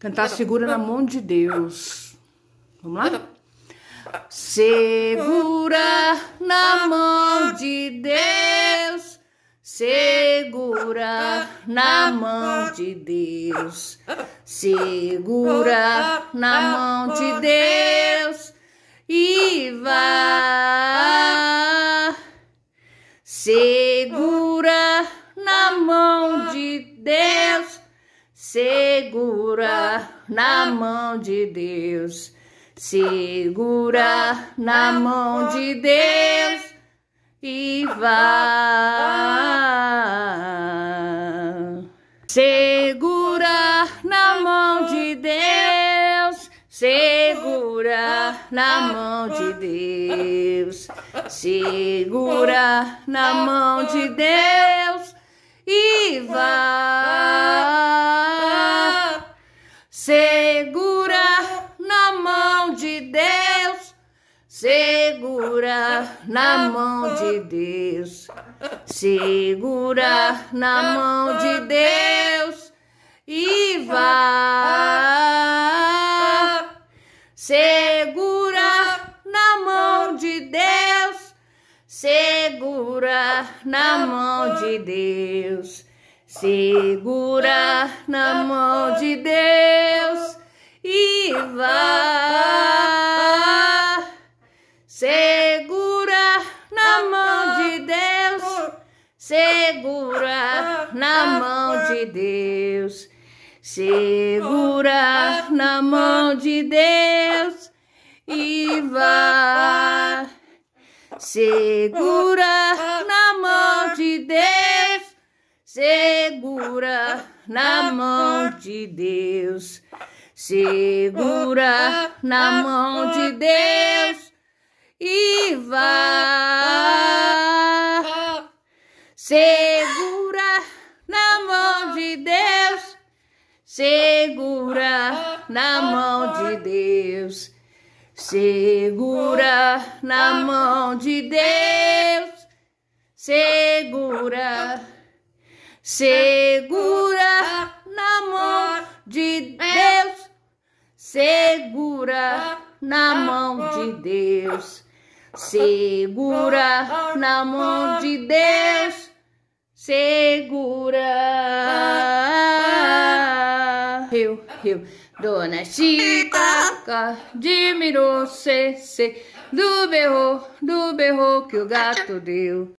Cantar segura na mão de Deus. Vamos lá? Segura na mão de Deus, segura na mão de Deus, segura na mão de Deus e vá. Ah. Segura Segura ah, na ah. mão de Deus, segura ah, na mão de Deus e vá. Segura na mão de Deus, segura na mão de Deus, segura na mão de Deus e vá. Segura na mão de Deus, segura na mão de Deus e vá. Segura na mão de Deus, segura na mão de Deus, segura na mão de Deus e vá. segurar na mão de Deus, segurar na mão de Deus e vá. Segura na mão de Deus, segura na mão de Deus, segura na mão de Deus e vá. Segura na mão de Deus, segura na mão de Deus, segura na mão de Deus, segura, segura na mão de Deus, segura na mão de Deus, segura na mão de Deus segura. Riu, riu. Dona Chita cê, se do berro, do berro que o gato deu.